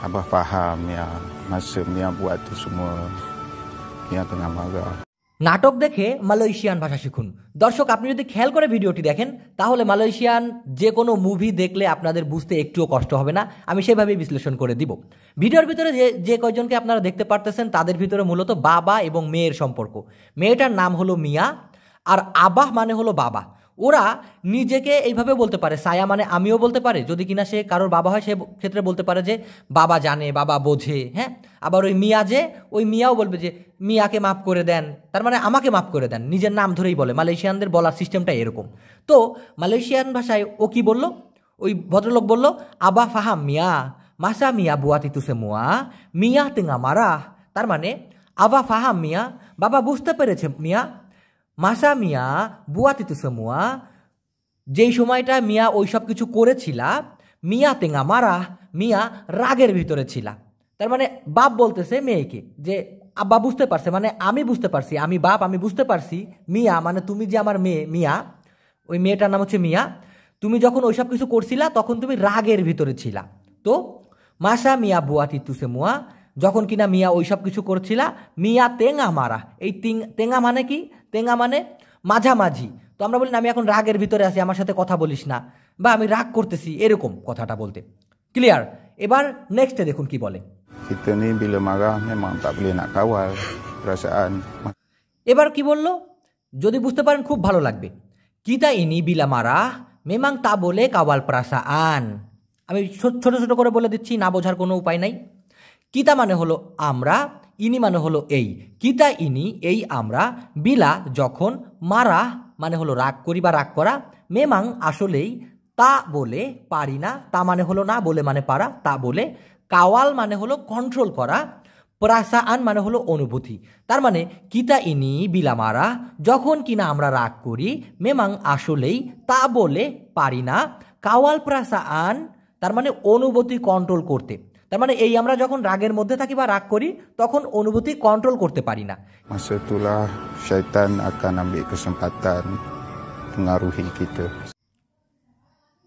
Abah faham ya masa Mia buat tu semua Mia tengah marah. নাটক দেখে Malaysian ভাষা শিখুন দর্শক আপনি যদি খেয়াল করে ভিডিওটি দেখেন তাহলে মালয়েশিয়ান যে কোনো মুভি দেখলে আপনাদের বুঝতে একটুও কষ্ট হবে না আমি সেভাবেই বিশ্লেষণ করে দিব ভিডিওর ভিতরে যে যে কয়জনকে আপনারা দেখতে পারতেছেন তাদের ভিতরে মূলত বাবা এবং মেয়ের সম্পর্ক মেয়েটার নাম হলো মিয়া আর আবাহ মানে হলো বাবা ওরা নিজেকে এইভাবে বলতে পারে সায়া মানে আমিও বলতে পারে যদি কিনা সে কারোর বাবা হয় সে ক্ষেত্রে বলতে পারে যে বাবা জানে বাবা বোঝে হ্যাঁ আবার ওই মিয়া যে ওই মিয়াও বলবে যে মিয়াকে মাফ করে দেন তার মানে আমাকে মাফ করে দেন নিজের নাম ধরেই বলে মালয়েশিয়ানদের বলার সিস্টেমটা এরকম তো মালয়েশিয়ান ভাষায় ও কি বলল ওই ভদ্রলোক বলল আবা ফাহাম মিয়া মাসা মিয়া বুয়াতি তুসে মুয়া মিয়া তেঙা মারা তার মানে আবা ফাহাম মিয়া বাবা বুঝতে পেরেছে মিয়া মাসা মিয়া বুয়া তিতু সেমুয়া যেই সময়টা মিয়া ওই সব কিছু করেছিলা মিয়া তেঙা মারা মিয়া রাগের ভিতরে ছিলা তার মানে বাপ বলতেছে মেয়েকে যে আব্বা বুঝতে পারছে মানে আমি বুঝতে পারছি আমি বাপ আমি বুঝতে পারছি মিয়া মানে তুমি যে আমার মেয়ে মিয়া ওই মেয়েটার নাম হচ্ছে মিয়া তুমি যখন ওইসব কিছু করছিলা তখন তুমি রাগের ভিতরে ছিলা তো মাসা মিয়া বুয়া তিতু সেমুয়া যখন কিনা মিয়া ওই সব কিছু করছিল মিয়া তেঙা মারা এই তেঙা মানে কি তেঙা মানে মাঝামাঝি তো আমরা বলি না আমি এখন রাগের ভিতরে আছি আমার সাথে কথা বলিস না বা আমি রাগ করতেছি এরকম কথাটা বলতে ক্লিয়ার এবার নেক্সটে দেখুন কি বলে এবার কি বলল যদি বুঝতে পারেন খুব ভালো লাগবে কিতা ইনি বিলা মারা মেমাং তা বলে কাওয়াল প্রাসা আন আমি ছোট ছোট করে বলে দিচ্ছি না বোঝার কোনো উপায় নাই কিতা মানে হলো আমরা ইনি মানে হলো এই কিতা ইনি এই আমরা বিলা যখন মারা মানে হলো রাগ করি বা রাগ করা মেমাং আসলেই তা বলে পারি না তা মানে হলো না বলে মানে পারা তা বলে কাওয়াল মানে হলো কন্ট্রোল করা প্রাসা আন মানে হলো অনুভূতি তার মানে কিতা ইনি মারা যখন কিনা আমরা রাগ করি মেমাং আসলেই তা বলে পারি না কাওয়াল প্রাসা আন তার মানে অনুভূতি কন্ট্রোল করতে তার মানে এই আমরা যখন রাগের মধ্যে থাকি বা রাগ করি তখন অনুভূতি কন্ট্রোল করতে পারি না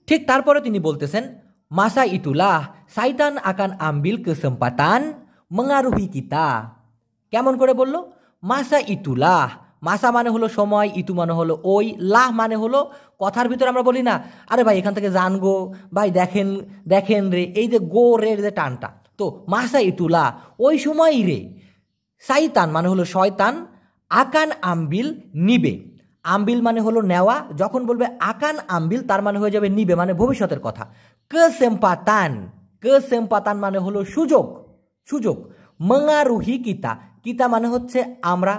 ঠিক তারপরে তিনি বলতেছেন মাসা ইতুলা সাইতান আকান আম্বিল কেসেম্পাতান মঙ্গারুহি কিতা কেমন করে বলল মাসা ইতুলাহ মাসা মানে হলো সময় ইতু মানে হলো ওই লাহ মানে হলো কথার ভিতরে আমরা বলি না আরে ভাই এখান থেকে জান গো ভাই দেখেন দেখেন রে এই যে গো রের যে টানটা তো মাসা ইতু লা ওই সময় রে সাইতান মানে হলো শয়তান আকান আম্বিল নিবে আম্বিল মানে হলো নেওয়া যখন বলবে আকান আম্বিল তার মানে হয়ে যাবে নিবে মানে ভবিষ্যতের কথা ক সেম্পাতান ক সেম্পাতান মানে হলো সুযোগ সুযোগ মঙ্গারুহি কিতা কিতা মানে হচ্ছে আমরা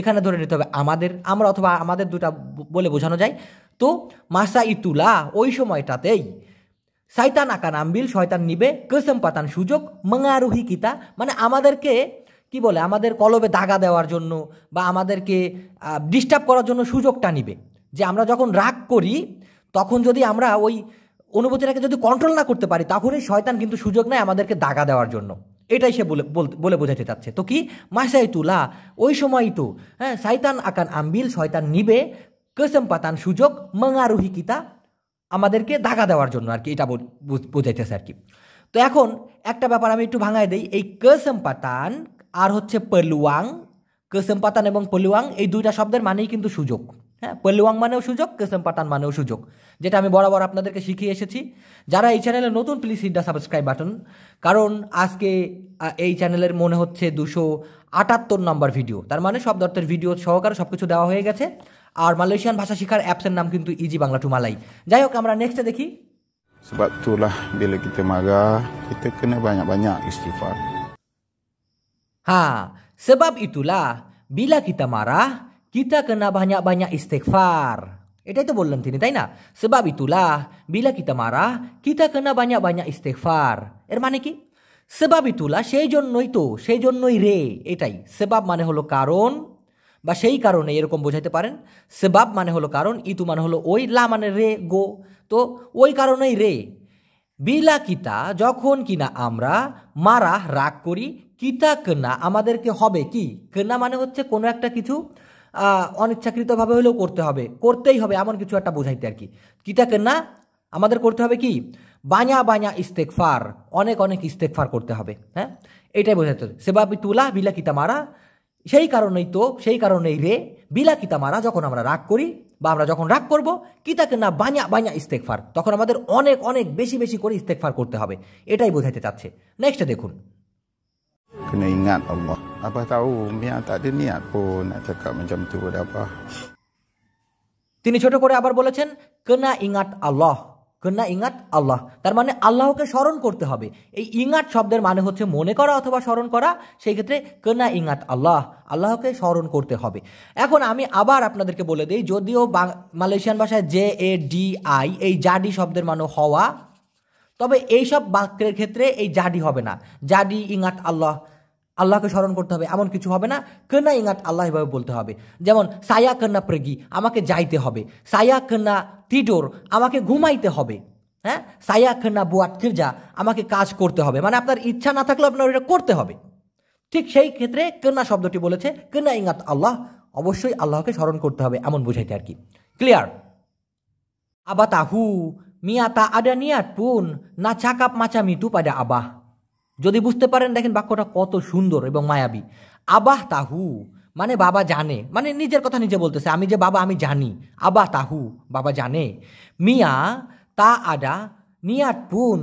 এখানে ধরে নিতে হবে আমাদের আমরা অথবা আমাদের দুটা বলে বোঝানো যায় তো মাসা ইতুলা ওই সময়টাতেই সাইতান আকান আম্বিল শয়তান নিবে কসম পাতান সুযোগ মঙ্গারোহী কিতা মানে আমাদেরকে কি বলে আমাদের কলবে দাগা দেওয়ার জন্য বা আমাদেরকে ডিস্টার্ব করার জন্য সুযোগটা নিবে যে আমরা যখন রাগ করি তখন যদি আমরা ওই অনুভূতিটাকে যদি কন্ট্রোল না করতে পারি তখনই শয়তান কিন্তু সুযোগ নেয় আমাদেরকে দাগা দেওয়ার জন্য এটাই সে বলে বলে বোঝাতে চাচ্ছে তো কি মাসাই তুলা ওই সময়ই তো হ্যাঁ সাইতান আকান আম্বিল শয়তান নিবে কসম পাতান সুযোগ মঙ্গারোহী কিতা আমাদেরকে ধাগা দেওয়ার জন্য আর কি এটা বোঝাইতেছে আর কি তো এখন একটা ব্যাপার আমি একটু ভাঙায় দিই এই কসম পাতান আর হচ্ছে পলুয়াং কসম পাতান এবং পলুয়াং এই দুইটা শব্দের মানেই কিন্তু সুযোগ হ্যাঁ পল্লুয়াং মানেও সুযোগ কেসম পাটান মানেও সুযোগ যেটা আমি বরাবর আপনাদেরকে শিখিয়ে এসেছি যারা এই চ্যানেলে নতুন please hit the subscribe button কারণ আজকে এই চ্যানেলের মনে হচ্ছে দুশো আটাত্তর নম্বর ভিডিও তার মানে সব দত্তের ভিডিও সহকারে সব কিছু দেওয়া হয়ে গেছে আর মালয়েশিয়ান ভাষা শেখার অ্যাপসের নাম কিন্তু ইজি বাংলা টু মালাই যাই হোক আমরা নেক্সটে দেখি Sebab itulah bila kita marah, kita kena banyak-banyak istighfar. Ha, হ্যাঁ, sebab itulah bila kita marah, kita kena banyak-banyak istighfar. Eh, itu itu boleh tini, tak nak? Sebab itulah bila kita marah, kita kena banyak-banyak istighfar. এর মানে কি সেবাব ইতুলা সেই জন্যই তো সেই জন্যই রে এটাই সেবাব মানে হলো কারণ বা সেই কারণে এরকম বোঝাতে পারেন সেবাব মানে হলো কারণ ইতু মানে হলো ওই লা মানে রে গো তো ওই কারণেই রে বিলা কিতা যখন কিনা আমরা মারা রাগ করি কিতা কেনা আমাদেরকে হবে কি কেনা মানে হচ্ছে কোনো একটা কিছু অনিচ্ছাকৃতভাবে হলেও করতে হবে করতেই হবে এমন কিছু একটা বোঝাইতে আর কি কিটাকে না আমাদের করতে হবে কি বাঁয়া বাঁয়া ইস্তেকফার অনেক অনেক ইস্তেকফার করতে হবে হ্যাঁ এটাই বোঝাতে হবে সেবাবি তুলা বিলা মারা সেই কারণেই তো সেই কারণেই রে বিলা মারা যখন আমরা রাগ করি বা আমরা যখন রাগ করব কিতাকে না বাঁয়া বাঁয়া ইস্তেকফার তখন আমাদের অনেক অনেক বেশি বেশি করে ইস্তেকফার করতে হবে এটাই বোঝাতে চাচ্ছে নেক্সটে দেখুন Abah tahu Mia tak ada niat pun nak cakap macam tu pada Abah. তিনি ছোট করে আবার বলেছেন কেনা ইঙাত আল্লাহ কেনা ইঙ্গাত আল্লাহ তার মানে আল্লাহকে স্মরণ করতে হবে এই ইঙ্গাত শব্দের মানে হচ্ছে মনে করা অথবা স্মরণ করা সেই ক্ষেত্রে কেনা ইঙ্গাত আল্লাহ আল্লাহকে স্মরণ করতে হবে এখন আমি আবার আপনাদেরকে বলে দিই যদিও মালয়েশিয়ান ভাষায় জে এ ডি আই এই জাডি শব্দের মানে হওয়া তবে এইসব বাক্যের ক্ষেত্রে এই জাডি হবে না জাডি ইঙ্গাত আল্লাহ আল্লাহকে স্মরণ করতে হবে এমন কিছু হবে না কেনা ইঙ্গাত আল্লাহ এভাবে বলতে হবে যেমন সায়া কন্যা প্রেগি আমাকে যাইতে হবে সায়া কন্যা তিডোর আমাকে ঘুমাইতে হবে হ্যাঁ সায়া কন্যা বুয়াট কিরজা আমাকে কাজ করতে হবে মানে আপনার ইচ্ছা না থাকলেও আপনার ওইটা করতে হবে ঠিক সেই ক্ষেত্রে কেনা শব্দটি বলেছে কেনা ইঙ্গাত আল্লাহ অবশ্যই আল্লাহকে স্মরণ করতে হবে এমন বুঝাইতে আর কি ক্লিয়ার আবা তাহু মিয়া তা আডা নিয়াট পুন না চাকাপ মাচা মিটু পাডা আবাহ যদি বুঝতে পারেন দেখেন বাক্যটা কত সুন্দর এবং মায়াবী আবাহ তাহু মানে বাবা জানে মানে নিজের কথা নিজে বলতেছে আমি যে বাবা আমি জানি আবা তাহু বাবা জানে মিয়া তা আডা নিয়াত পুন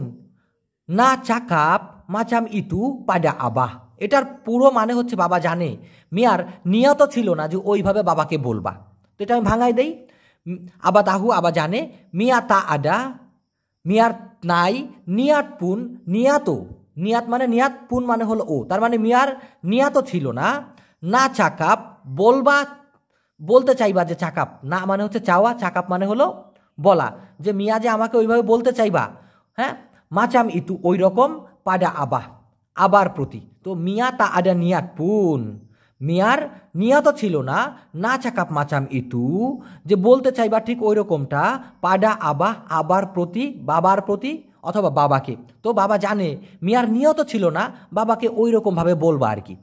না চাকাপ মাচাম ইতু পাডা আবাহ এটার পুরো মানে হচ্ছে বাবা জানে মিয়ার নিয়ত ছিল না যে ওইভাবে বাবাকে বলবা তো এটা আমি ভাঙাই দেই আবা তাহু আবা জানে মিয়া তা আডা মিয়ার নাই নিয়াত পুন নিয়াতো নিয়াত মানে নিয়াত পুন মানে হলো ও তার মানে মিয়ার নিয়াতও ছিল না না চাকাপ বলবা বলতে চাইবা যে চাকাপ না মানে হচ্ছে চাওয়া চাকাপ মানে হলো বলা যে মিয়া যে আমাকে ওইভাবে বলতে চাইবা হ্যাঁ মাচাম ইতু ওই রকম পাডা আবা আবার প্রতি তো মিয়া তা আডা নিয়াত পুন মিয়ার নিয়াতও ছিল না না চাকাপ মাচাম ইতু যে বলতে চাইবা ঠিক ওই রকমটা পাডা আবা আবার প্রতি বাবার প্রতি অথবা বাবাকে তো বাবা জানে মিয়ার নিয়ত ছিল না বাবাকে ওই রকমভাবে বলবা আর কি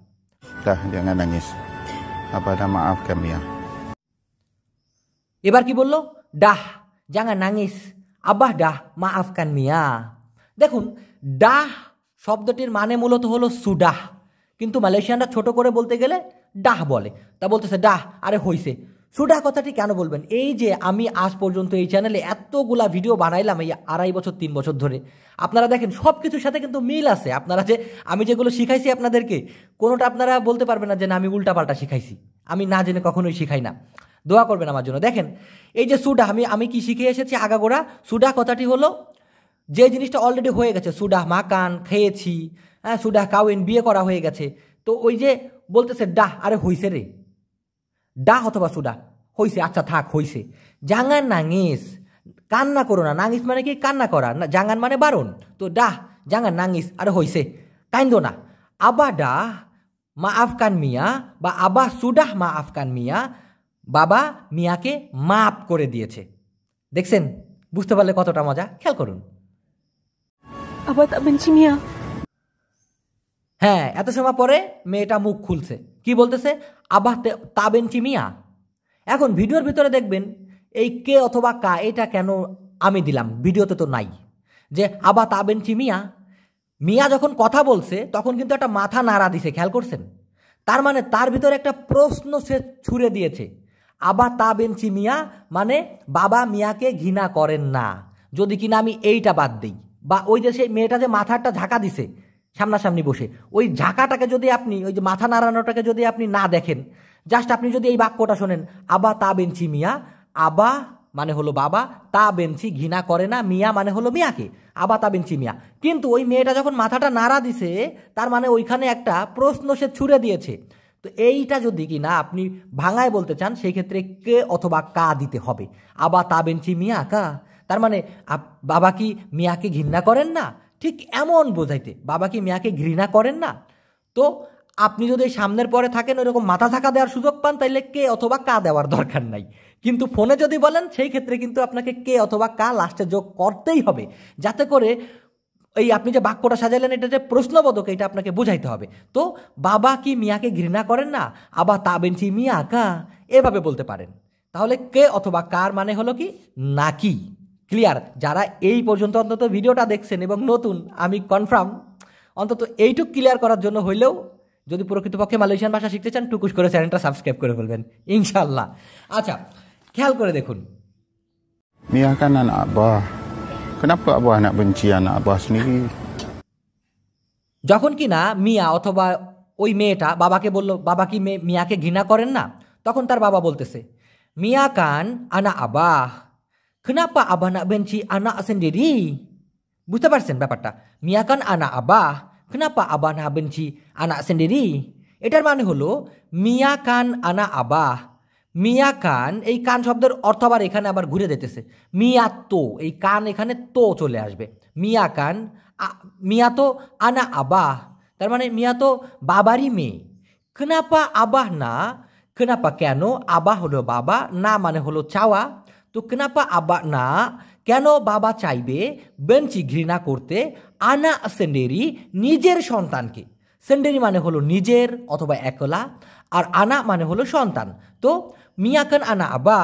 এবার কি বলল ডাহ জাঙ্গা নাঙিস আব্বাহ ডাহ মা আফকান মিয়া দেখুন ডাহ শব্দটির মানে মূলত হলো সুডাহ কিন্তু মালয়েশিয়ানরা ছোট করে বলতে গেলে ডাহ বলে তা বলতেছে ডাহ আরে হইছে সোটা কথাটি কেন বলবেন এই যে আমি আজ পর্যন্ত এই চ্যানেলে এতগুলা ভিডিও বানাইলাম এই আড়াই বছর তিন বছর ধরে আপনারা দেখেন সব কিছুর সাথে কিন্তু মিল আছে আপনারা যে আমি যেগুলো শিখাইছি আপনাদেরকে কোনোটা আপনারা বলতে পারবেন না যে না আমি উল্টাপাল্টা শিখাইছি আমি না জেনে কখনোই শিখাই না দোয়া করবেন আমার জন্য দেখেন এই যে সুডা আমি আমি কি শিখে এসেছি আগাগোড়া সুডা কথাটি হলো যে জিনিসটা অলরেডি হয়ে গেছে সুডা মাকান খেয়েছি হ্যাঁ সুডা কাউইন বিয়ে করা হয়ে গেছে তো ওই যে বলতেছে ডাহ আরে হইছে রে ডা অথবা সুডা হইছে আচ্ছা থাক হইছে জাঙ্গান নাঙিস কান্না করো না নাঙিস মানে কি কান্না করা না জাঙ্গান মানে বারণ তো ডাহ জাঙ্গান নাঙিস আর হইছে কান্দো না আবা ডা মা আফকান মিয়া বা আবা সুডাহ মা আফকান মিয়া বাবা মিয়াকে মাফ করে দিয়েছে দেখছেন বুঝতে পারলে কতটা মজা খেয়াল করুন আবার মিয়া হ্যাঁ এত সময় পরে মেয়েটা মুখ খুলছে কি বলতেছে আবাহ তাবেন চিমিয়া এখন ভিডিওর ভিতরে দেখবেন এই কে অথবা কা এটা কেন আমি দিলাম ভিডিওতে তো নাই যে আবা তাবেন চিমিয়া মিয়া যখন কথা বলছে তখন কিন্তু একটা মাথা নাড়া দিছে খেয়াল করছেন তার মানে তার ভিতরে একটা প্রশ্ন সে ছুড়ে দিয়েছে আবা তাবেনচি মিয়া মানে বাবা মিয়াকে ঘৃণা করেন না যদি কিনা আমি এইটা বাদ দিই বা ওই যে সেই মেয়েটা যে মাথাটা ঝাঁকা দিছে সামনাসামনি বসে ওই ঝাঁকাটাকে যদি আপনি ওই যে মাথা নাড়ানোটাকে যদি আপনি না দেখেন জাস্ট আপনি যদি এই বাক্যটা শোনেন আবা তা বেঞ্চি মিয়া আবা মানে হলো বাবা তা বেঞ্চি ঘৃণা করে না মিয়া মানে হলো মিয়াকে আবা তা বেঞ্চি মিয়া কিন্তু ওই মেয়েটা যখন মাথাটা নাড়া দিছে তার মানে ওইখানে একটা প্রশ্ন সে ছুড়ে দিয়েছে তো এইটা যদি কি না আপনি ভাঙায় বলতে চান সেই ক্ষেত্রে কে অথবা কা দিতে হবে আবা তা বেঞ্চি মিয়া কা তার মানে বাবা কি মিয়াকে ঘৃণা করেন না ঠিক এমন বোঝাইতে বাবা কি মেয়াকে ঘৃণা করেন না তো আপনি যদি সামনের পরে থাকেন ওরকম মাথা থাকা দেওয়ার সুযোগ পান তাইলে কে অথবা কা দেওয়ার দরকার নাই কিন্তু ফোনে যদি বলেন সেই ক্ষেত্রে কিন্তু আপনাকে কে অথবা কা লাস্টে যোগ করতেই হবে যাতে করে এই আপনি যে বাক্যটা সাজালেন এটা যে প্রশ্নবোধক এটা আপনাকে বুঝাইতে হবে তো বাবা কি মিয়াকে ঘৃণা করেন না তা বেঞ্চি মিয়া কা এভাবে বলতে পারেন তাহলে কে অথবা কার মানে হলো কি নাকি ক্লিয়ার যারা এই পর্যন্ত অন্তত ভিডিওটা দেখছেন এবং নতুন আমি কনফার্ম অন্তত এইটুক ক্লিয়ার করার জন্য হইলেও যদি প্রকৃতপক্ষে মালয়েশিয়ান ভাষা শিখতে চান টুকুস করে চ্যানেলটা সাবস্ক্রাইব করে ফেলবেন ইনশাল্লাহ আচ্ছা খেয়াল করে দেখুন যখন কি না যখন মিয়া অথবা ওই মেয়েটা বাবাকে বলল বাবা কি মেয়ে মিয়াকে ঘৃণা করেন না তখন তার বাবা বলতেছে মিয়া কান আনা আবাহ Kenapa Abah nak benci anak sendiri? Busta পারছেন ব্যাপারটা মিয়া খান আনা আবাহ কেনাপা আবাহ না বেঞ্চি আনা সেন্ডেরি এটার মানে হলো মিয়া কান আনা আবাহ মিয়া কান এই কান শব্দের অর্থ আবার এখানে আবার ঘুরে যেতেছে মিয়া তো এই কান এখানে তো চলে আসবে মিয়া কান মিয়া তো আনা আবাহ তার মানে মিয়া তো বাবারই মেয়ে কেনাপা আবাহ না কেনাপা কেন আবাহ হলো বাবা না মানে হলো চাওয়া তো কেনাপা আব্বা না কেন বাবা চাইবে বেঞ্চি ঘৃণা করতে আনা সেন্ডেরি নিজের সন্তানকে সেন্ডেরি মানে হলো নিজের অথবা একলা আর আনা মানে হলো সন্তান তো কেন আনা আবা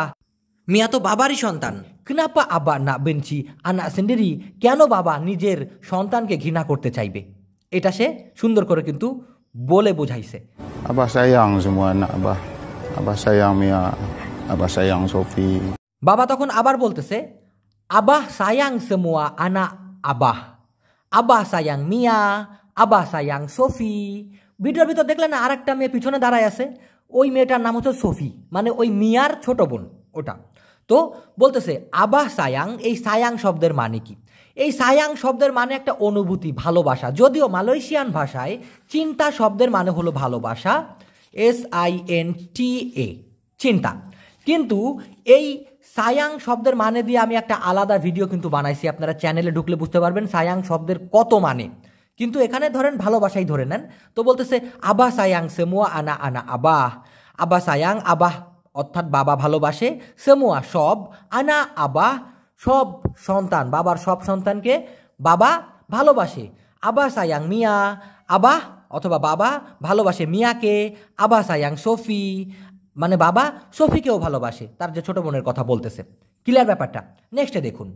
মিয়া তো বাবারই সন্তান কেনাপা আবা না বেঞ্চি আনা সেন্ডেরি কেন বাবা নিজের সন্তানকে ঘৃণা করতে চাইবে এটা সে সুন্দর করে কিন্তু বলে বোঝাইছে আবা সায়াং semua আমি abah abah বাবা তখন আবার বলতেছে আবাহ সায়াং সেমুয়া আনা আবাহ আবাহ সায়াং মিয়া আবাহ সায়াং সফি ভিডিওর ভিতর দেখলে না আর একটা মেয়ে পিছনে দাঁড়ায় আছে ওই মেয়েটার নাম হচ্ছে সফি মানে ওই মিয়ার ছোট বোন ওটা তো বলতেছে আবাহ সায়াং এই সায়াং শব্দের মানে কি এই সায়াং শব্দের মানে একটা অনুভূতি ভালোবাসা যদিও মালয়েশিয়ান ভাষায় চিন্তা শব্দের মানে হলো ভালোবাসা S I N T A চিন্তা কিন্তু এই সায়াং শব্দের মানে দিয়ে আমি একটা আলাদা ভিডিও কিন্তু বানাইছি আপনারা চ্যানেলে ঢুকলে বুঝতে পারবেন সায়াং শব্দের কত মানে কিন্তু এখানে ধরেন ভালোবাসাই ধরে নেন তো বলতেছে আবা সায়াং সেমুয়া আনা আনা আবাহ আবা সায়াং আবাহ অর্থাৎ বাবা ভালোবাসে সেমুয়া সব আনা আবাহ সব সন্তান বাবার সব সন্তানকে বাবা ভালোবাসে আবা সায়াং মিয়া আবাহ অথবা বাবা ভালোবাসে মিয়াকে আবা সায়াং সফি মানে বাবা সফিকেও ভালোবাসে তার যে ছোট বোনের কথা বলতেছে ক্লিয়ার ব্যাপারটা নেক্সটে দেখুন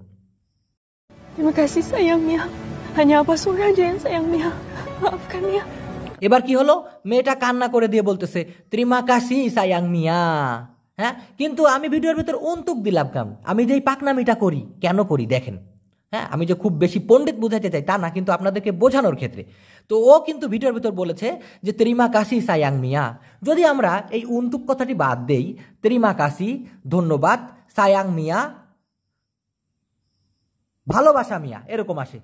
এবার কি হলো মেয়েটা কান্না করে দিয়ে বলতেছে ত্রিমা কাশি সায়াং মিয়া হ্যাঁ কিন্তু আমি ভিডিওর ভিতর অন্তুক দিলাম কাম আমি যেই পাকনামিটা করি কেন করি দেখেন হ্যাঁ আমি যে খুব বেশি পণ্ডিত বোঝাতে চাই তা না কিন্তু আপনাদেরকে বোঝানোর ক্ষেত্রে তো ও কিন্তু ভিডিওর ভিতর বলেছে যে তেরিমা কাশি সায়াং মিয়া যদি আমরা এই উন্তুক কথাটি বাদ দেই তেরিমা কাশি ধন্যবাদ সায়াং মিয়া ভালোবাসা মিয়া এরকম আসে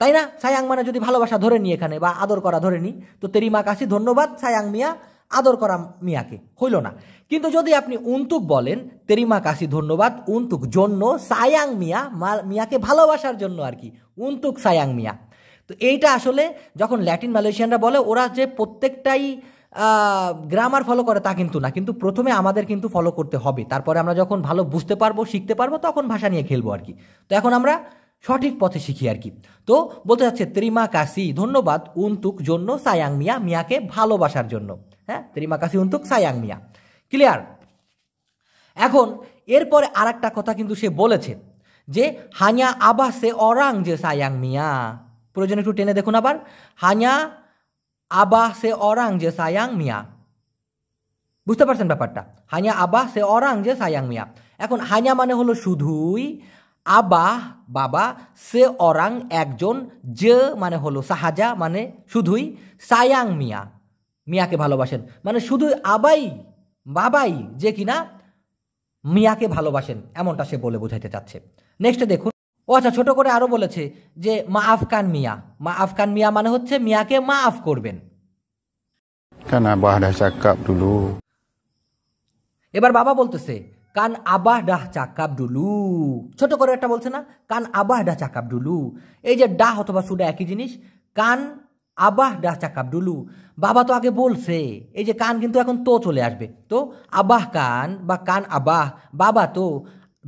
তাই না সায়াং মানে যদি ভালোবাসা ধরে নিই এখানে বা আদর করা ধরে নিই তো তেরিমা কাশি ধন্যবাদ সায়াং মিয়া আদর করা মিয়াকে হইল না কিন্তু যদি আপনি উন্তুক বলেন তেরিমা কাশি ধন্যবাদ উন্তুক জন্য সায়াং মিয়া মিয়াকে ভালোবাসার জন্য আর কি উন্তুক সায়াং মিয়া তো এইটা আসলে যখন ল্যাটিন মালয়েশিয়ানরা বলে ওরা যে প্রত্যেকটাই গ্রামার ফলো করে তা কিন্তু না কিন্তু প্রথমে আমাদের কিন্তু ফলো করতে হবে তারপরে আমরা যখন ভালো বুঝতে পারবো শিখতে পারবো তখন ভাষা নিয়ে খেলবো আর কি তো এখন আমরা সঠিক পথে শিখি আর কি তো বলতে যাচ্ছে ত্রিমা কাশি ধন্যবাদ উন্তুক জন্য সায়াং মিয়া মিয়াকে ভালোবাসার জন্য হ্যাঁ ত্রিমা কাশি উন্তুক সায়াং মিয়া ক্লিয়ার এখন এরপরে আর একটা কথা কিন্তু সে বলেছে যে হানিয়া আবাসে অরাং যে সায়াং মিয়া প্রয়োজন একটু টেনে দেখুন আবার হানিয়া আবা সে অরাং যে সায়াং মিয়া বুঝতে পারছেন ব্যাপারটা হানিয়া আবা সে অরাং যে সায়াং মিয়া এখন হানিয়া মানে হলো শুধুই আবা বাবা সে অরাং একজন যে মানে হলো সাহাজা মানে শুধুই সায়াং মিয়া মিয়াকে ভালোবাসেন মানে শুধু আবাই বাবাই যে কিনা মিয়াকে ভালোবাসেন এমনটা সে বলে বোঝাইতে চাচ্ছে নেক্সটে দেখুন ও আচ্ছা ছোট করে আরও বলেছে যে মা আফকান মিয়া মা আফকান মিয়া মানে হচ্ছে মিয়াকে মা আফ করবেন এবার বাবা বলতেছে কান আবাহ ডাহ চাকাব ডুলু ছোট করে একটা বলছে না কান আবাহ ডাহ চাকাব ডুলু এই যে ডাহ অথবা সুডা একই জিনিস কান আবাহ ডা চাকাব ডুলু বাবা তো আগে বলছে এই যে কান কিন্তু এখন তো চলে আসবে তো আবাহ কান বা কান আবাহ বাবা তো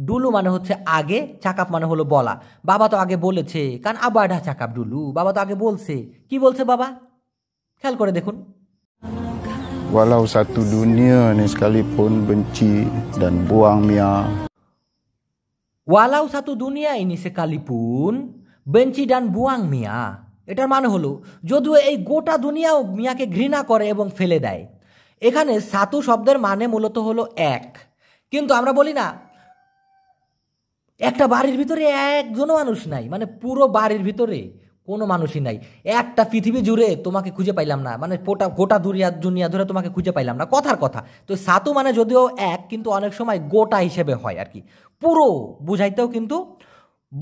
ডুলু মানে হচ্ছে আগে চাকাপ মানে হলো বলা বাবা তো আগে বলেছে কান আবাহ ডা চাকাপ ডুলু বাবা তো আগে বলছে কি বলছে বাবা খেয়াল করে দেখুন walau satu dunia ni sekalipun benci dan buang mia walau satu dunia ini sekalipun benci dan buang mia এটার মানে হলো যদিও এই গোটা দুনিয়াও মিয়াকে ঘৃণা করে এবং ফেলে দেয় এখানে সাতু শব্দের মানে মূলত হলো এক কিন্তু আমরা বলি না একটা বাড়ির ভিতরে একজনও মানুষ নাই মানে পুরো বাড়ির ভিতরে কোনো মানুষই নাই একটা পৃথিবী জুড়ে তোমাকে খুঁজে পাইলাম না মানে গোটা গোটা দুনিয়া দুনিয়া ধরে তোমাকে খুঁজে পাইলাম না কথার কথা তো সাতু মানে যদিও এক কিন্তু অনেক সময় গোটা হিসেবে হয় আর কি পুরো বুঝাইতেও কিন্তু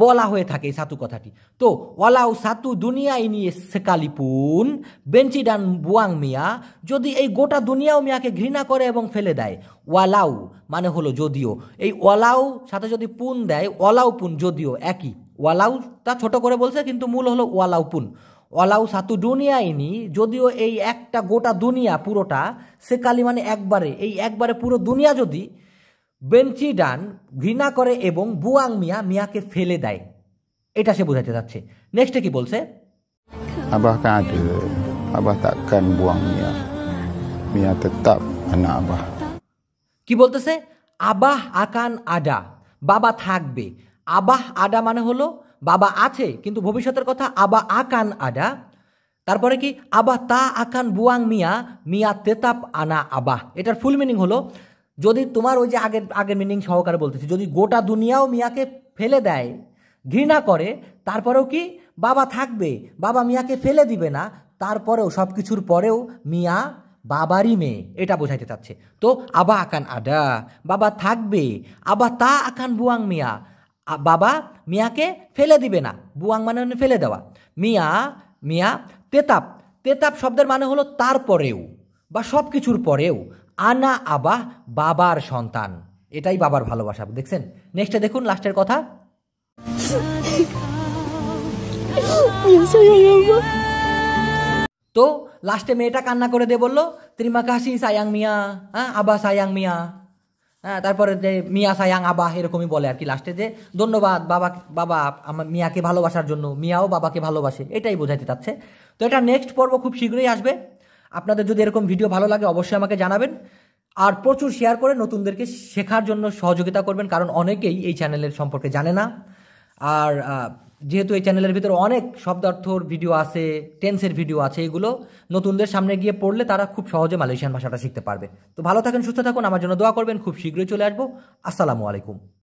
বলা হয়ে থাকে এই সাতু কথাটি তো ওয়ালাউ সাতু দুনিয়া ইনিয়ে সেকালিপুন বেঞ্চিডান বুয়াং মিয়া যদি এই গোটা দুনিয়াও মিয়াকে ঘৃণা করে এবং ফেলে দেয় ওয়ালাউ মানে হলো যদিও এই ওয়ালাউ সাথে যদি পুন দেয় ওয়ালাউ পুন যদিও একই ওয়ালাউ তা ছোট করে বলছে কিন্তু মূল হলো ওয়ালাউ পুন ওয়ালাউ সাতু দুনিয়া ইনি যদিও এই একটা গোটা দুনিয়া পুরোটা সেকালি মানে একবারে এই একবারে পুরো দুনিয়া যদি বেঞ্চি ডান ঘৃণা করে এবং বুয়াং মিয়া মিয়াকে ফেলে দেয় এটা সে বোঝাতে যাচ্ছে নেক্সটে কি বলছে আবাহ কাঁদে আবার বুয়াং মিয়া মিয়া আনা আবাহ কি বলতেছে আবাহ আকান আডা বাবা থাকবে আবাহ আডা মানে হলো বাবা আছে কিন্তু ভবিষ্যতের কথা আবা আকান আডা তারপরে কি আবা তা আকান বুয়াং মিয়া মিয়া তেতাপ আনা আবাহ এটার ফুল মিনিং হলো যদি তোমার ওই যে আগের আগের মিনিং সহকারে বলতেছি যদি গোটা দুনিয়াও মিয়াকে ফেলে দেয় ঘৃণা করে তারপরেও কি বাবা থাকবে বাবা মিয়াকে ফেলে দিবে না তারপরেও সব কিছুর পরেও মিয়া বাবারই মেয়ে এটা বোঝাইতে চাচ্ছে তো আবা আকান আডা বাবা থাকবে আবা তা আকান বুয়াং মিয়া বাবা মিয়াকে ফেলে দিবে না বুয়াং মানে ফেলে দেওয়া মিয়া মিয়া তেতাব তেতাব শব্দের মানে হলো তারপরেও বা সব কিছুর পরেও আনা আবা বাবার সন্তান এটাই বাবার ভালোবাসা দেখছেন নেক্সটে দেখুন লাস্টের কথা তো লাস্টে মেয়েটা কান্না করে দিয়ে বললো ত্রিমাকাশি সায়াং মিয়া হ্যাঁ আবা সায়াং মিয়া হ্যাঁ তারপরে যে মিয়া সায়াং আবা এরকমই বলে আর কি লাস্টে যে ধন্যবাদ বাবা বাবা আমার মিয়াকে ভালোবাসার জন্য মিয়াও বাবাকে ভালোবাসে এটাই বোঝাতে চাচ্ছে তো এটা নেক্সট পর্ব খুব শীঘ্রই আসবে আপনাদের যদি এরকম ভিডিও ভালো লাগে অবশ্যই আমাকে জানাবেন আর প্রচুর শেয়ার করে নতুনদেরকে শেখার জন্য সহযোগিতা করবেন কারণ অনেকেই এই চ্যানেলের সম্পর্কে জানে না আর যেহেতু এই চ্যানেলের ভিতরে অনেক শব্দার্থর ভিডিও আছে টেন্সের ভিডিও আছে এগুলো নতুনদের সামনে গিয়ে পড়লে তারা খুব সহজে মালয়েশিয়ান ভাষাটা শিখতে পারবে তো ভালো থাকেন সুস্থ থাকুন আমার জন্য দোয়া করবেন খুব শীঘ্রই চলে আসবো আসসালামু আলাইকুম